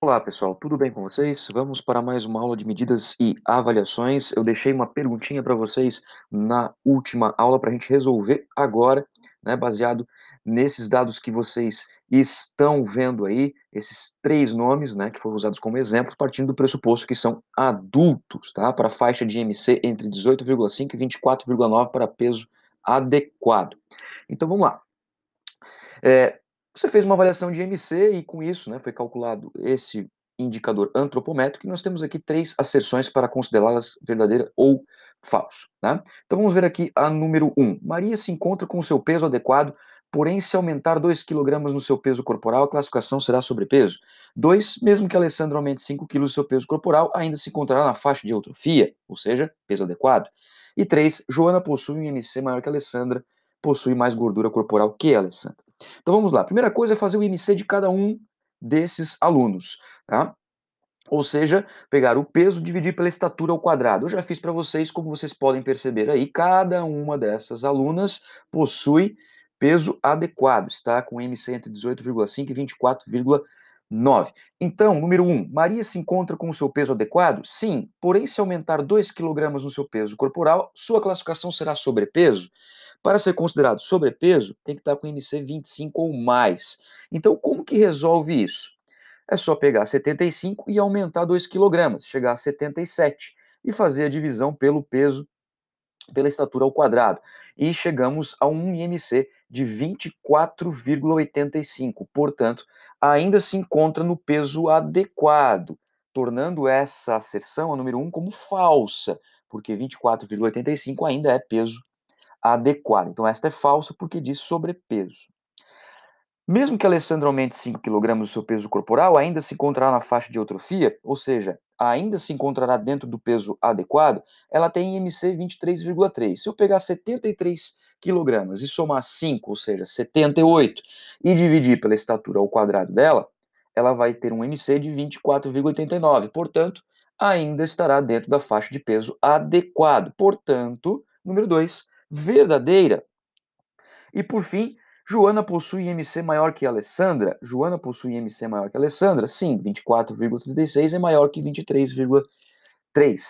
Olá pessoal, tudo bem com vocês? Vamos para mais uma aula de medidas e avaliações. Eu deixei uma perguntinha para vocês na última aula para a gente resolver agora, né, baseado nesses dados que vocês estão vendo aí, esses três nomes né, que foram usados como exemplos, partindo do pressuposto que são adultos, tá? Para faixa de MC entre 18,5 e 24,9 para peso adequado. Então vamos lá. É, você fez uma avaliação de MC e com isso né, foi calculado esse indicador antropométrico e nós temos aqui três asserções para considerá-las verdadeira ou falso. tá? Então vamos ver aqui a número 1. Um. Maria se encontra com o seu peso adequado, porém se aumentar 2 kg no seu peso corporal, a classificação será sobrepeso. 2. Mesmo que Alessandra aumente 5 kg no seu peso corporal, ainda se encontrará na faixa de eutrofia, ou seja, peso adequado. E 3. Joana possui um MC maior que Alessandra, possui mais gordura corporal que Alessandra. Então vamos lá. A primeira coisa é fazer o IMC de cada um desses alunos, tá? Ou seja, pegar o peso, dividir pela estatura ao quadrado. Eu já fiz para vocês, como vocês podem perceber aí, cada uma dessas alunas possui peso adequado, está com MC entre 18,5 e 24,9. Então, número 1, um, Maria se encontra com o seu peso adequado? Sim, porém, se aumentar 2 kg no seu peso corporal, sua classificação será sobrepeso? Para ser considerado sobrepeso, tem que estar com IMC 25 ou mais. Então, como que resolve isso? É só pegar 75 e aumentar 2 kg, chegar a 77 e fazer a divisão pelo peso, pela estatura ao quadrado. E chegamos a um IMC de 24,85. Portanto, ainda se encontra no peso adequado, tornando essa seção, a número 1, como falsa, porque 24,85 ainda é peso adequada. Então, esta é falsa porque diz sobrepeso. Mesmo que Alessandro aumente 5 kg do seu peso corporal, ainda se encontrará na faixa de eutrofia, ou seja, ainda se encontrará dentro do peso adequado, ela tem IMC 23,3. Se eu pegar 73 kg e somar 5, ou seja, 78, e dividir pela estatura ao quadrado dela, ela vai ter um IMC de 24,89. Portanto, ainda estará dentro da faixa de peso adequado. Portanto, número 2, verdadeira. E por fim, Joana possui MC maior que Alessandra? Joana possui MC maior que Alessandra? Sim, 24,36 é maior que 23,3.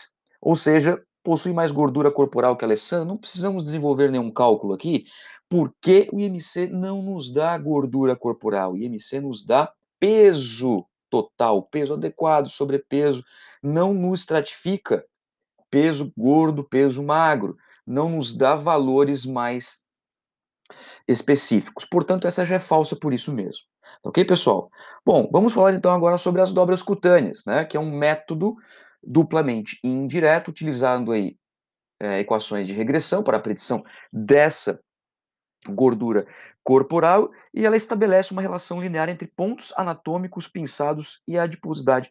Ou seja, possui mais gordura corporal que Alessandra. Não precisamos desenvolver nenhum cálculo aqui, porque o IMC não nos dá gordura corporal. O IMC nos dá peso total, peso adequado, sobrepeso. Não nos estratifica peso gordo, peso magro não nos dá valores mais específicos. Portanto, essa já é falsa por isso mesmo. Ok, pessoal? Bom, vamos falar então agora sobre as dobras cutâneas, né? Que é um método duplamente indireto, utilizando aí é, equações de regressão para a predição dessa gordura corporal e ela estabelece uma relação linear entre pontos anatômicos pinçados e a adiposidade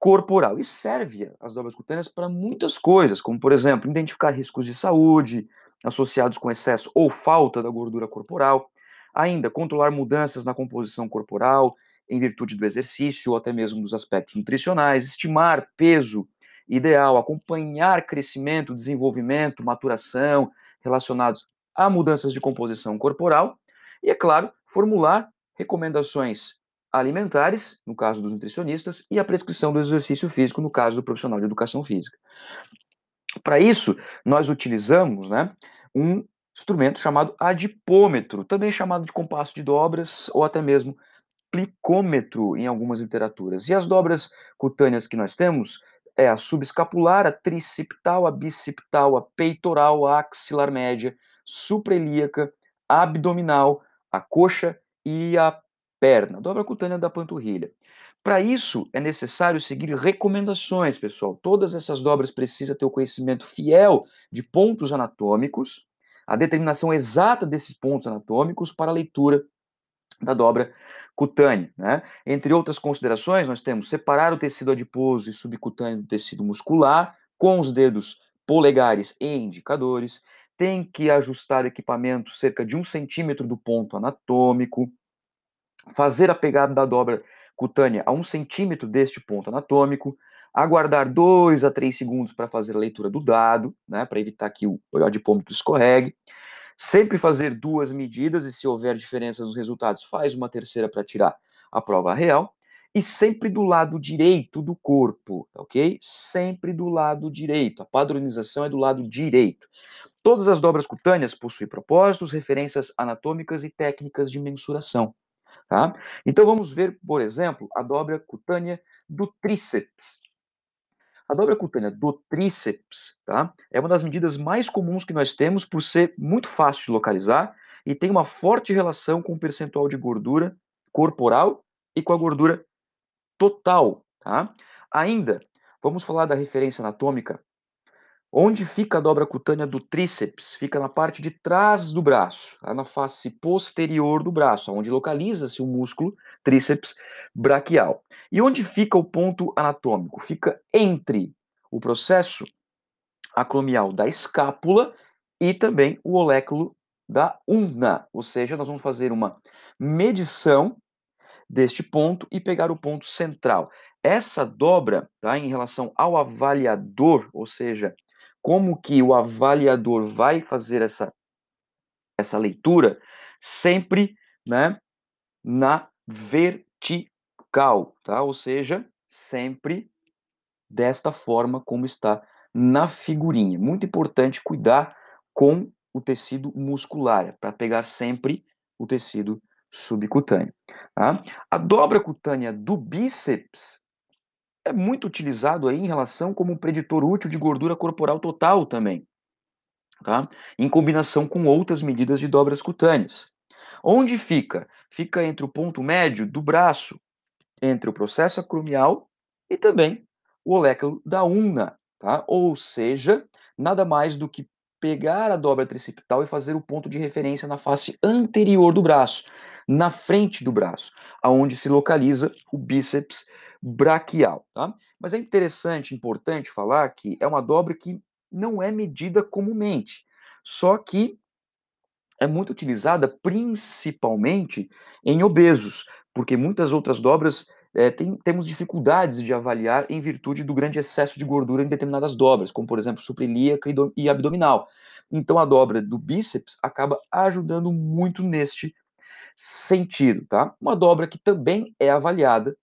corporal. E serve as dobras cutâneas para muitas coisas, como, por exemplo, identificar riscos de saúde associados com excesso ou falta da gordura corporal, ainda controlar mudanças na composição corporal em virtude do exercício ou até mesmo dos aspectos nutricionais, estimar peso ideal, acompanhar crescimento, desenvolvimento, maturação relacionados a mudanças de composição corporal e, é claro, formular recomendações alimentares, no caso dos nutricionistas, e a prescrição do exercício físico, no caso do profissional de educação física. Para isso, nós utilizamos né, um instrumento chamado adipômetro, também chamado de compasso de dobras ou até mesmo plicômetro em algumas literaturas. E as dobras cutâneas que nós temos é a subescapular, a tricipital, a bicipital, a peitoral, a axilar média, supraelíaca, abdominal, a coxa e a perna, dobra cutânea da panturrilha. Para isso, é necessário seguir recomendações, pessoal. Todas essas dobras precisam ter o conhecimento fiel de pontos anatômicos, a determinação exata desses pontos anatômicos para a leitura da dobra cutânea. Né? Entre outras considerações, nós temos separar o tecido adiposo e subcutâneo do tecido muscular com os dedos polegares e indicadores, tem que ajustar o equipamento cerca de um centímetro do ponto anatômico, fazer a pegada da dobra cutânea a um centímetro deste ponto anatômico, aguardar dois a três segundos para fazer a leitura do dado, né, para evitar que o adipômetro escorregue. Sempre fazer duas medidas e se houver diferenças nos resultados, faz uma terceira para tirar a prova real. E sempre do lado direito do corpo, ok? Sempre do lado direito. A padronização é do lado direito. Todas as dobras cutâneas possuem propósitos, referências anatômicas e técnicas de mensuração. Tá? Então vamos ver, por exemplo, a dobra cutânea do tríceps. A dobra cutânea do tríceps tá? é uma das medidas mais comuns que nós temos por ser muito fácil de localizar e tem uma forte relação com o percentual de gordura corporal e com a gordura total. Tá? Ainda, vamos falar da referência anatômica Onde fica a dobra cutânea do tríceps? Fica na parte de trás do braço, é na face posterior do braço, é onde localiza-se o músculo tríceps braquial. E onde fica o ponto anatômico? Fica entre o processo acromial da escápula e também o oléculo da ulna. Ou seja, nós vamos fazer uma medição deste ponto e pegar o ponto central. Essa dobra, tá, em relação ao avaliador, ou seja, como que o avaliador vai fazer essa, essa leitura sempre né, na vertical, tá? ou seja, sempre desta forma como está na figurinha. Muito importante cuidar com o tecido muscular, é para pegar sempre o tecido subcutâneo. Tá? A dobra cutânea do bíceps é muito utilizado aí em relação como um preditor útil de gordura corporal total também, tá? em combinação com outras medidas de dobras cutâneas. Onde fica? Fica entre o ponto médio do braço, entre o processo acromial e também o oléculo da una, tá? ou seja, nada mais do que pegar a dobra tricipital e fazer o ponto de referência na face anterior do braço na frente do braço, aonde se localiza o bíceps braquial. Tá? Mas é interessante, importante falar que é uma dobra que não é medida comumente, só que é muito utilizada principalmente em obesos, porque muitas outras dobras é, tem, temos dificuldades de avaliar em virtude do grande excesso de gordura em determinadas dobras, como por exemplo suprailíaca e, e abdominal. Então a dobra do bíceps acaba ajudando muito neste sentido, tá? Uma dobra que também é avaliada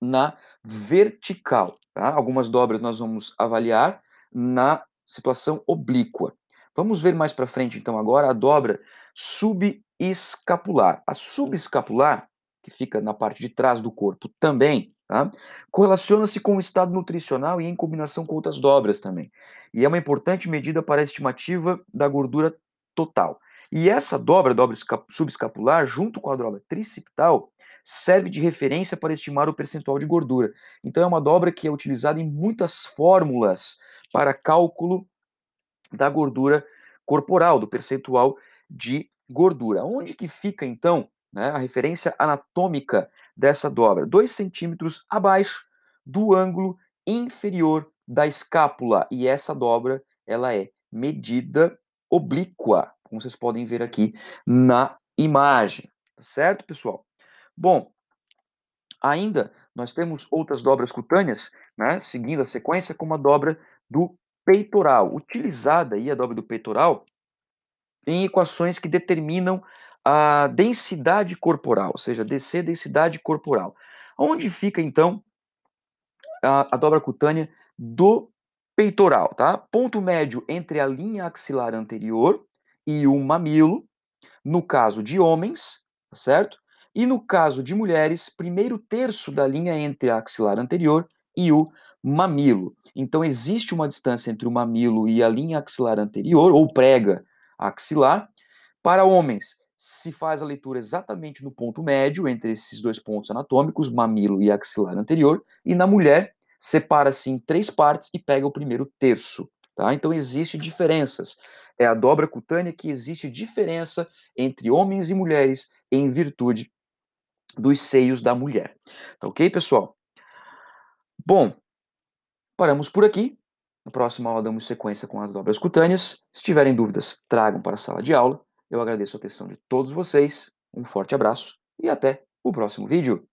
na vertical, tá? Algumas dobras nós vamos avaliar na situação oblíqua. Vamos ver mais para frente, então, agora a dobra subescapular. A subescapular, que fica na parte de trás do corpo também, tá? correlaciona-se com o estado nutricional e em combinação com outras dobras também. E é uma importante medida para a estimativa da gordura total. E essa dobra, dobra subescapular, junto com a dobra tricipital, serve de referência para estimar o percentual de gordura. Então, é uma dobra que é utilizada em muitas fórmulas para cálculo da gordura corporal, do percentual de gordura. Onde que fica, então, né, a referência anatômica dessa dobra? 2 centímetros abaixo do ângulo inferior da escápula. E essa dobra, ela é medida oblíqua como vocês podem ver aqui na imagem, tá certo, pessoal? Bom, ainda nós temos outras dobras cutâneas, né, seguindo a sequência, como a dobra do peitoral, utilizada aí a dobra do peitoral em equações que determinam a densidade corporal, ou seja, DC, densidade corporal. Onde fica, então, a, a dobra cutânea do peitoral, tá? Ponto médio entre a linha axilar anterior e o mamilo, no caso de homens, tá certo? E no caso de mulheres, primeiro terço da linha entre a axilar anterior e o mamilo. Então existe uma distância entre o mamilo e a linha axilar anterior ou prega axilar. Para homens, se faz a leitura exatamente no ponto médio entre esses dois pontos anatômicos, mamilo e axilar anterior, e na mulher separa-se em três partes e pega o primeiro terço, tá? Então existem diferenças é a dobra cutânea que existe diferença entre homens e mulheres em virtude dos seios da mulher. Tá ok, pessoal? Bom, paramos por aqui. Na próxima aula damos sequência com as dobras cutâneas. Se tiverem dúvidas, tragam para a sala de aula. Eu agradeço a atenção de todos vocês. Um forte abraço e até o próximo vídeo.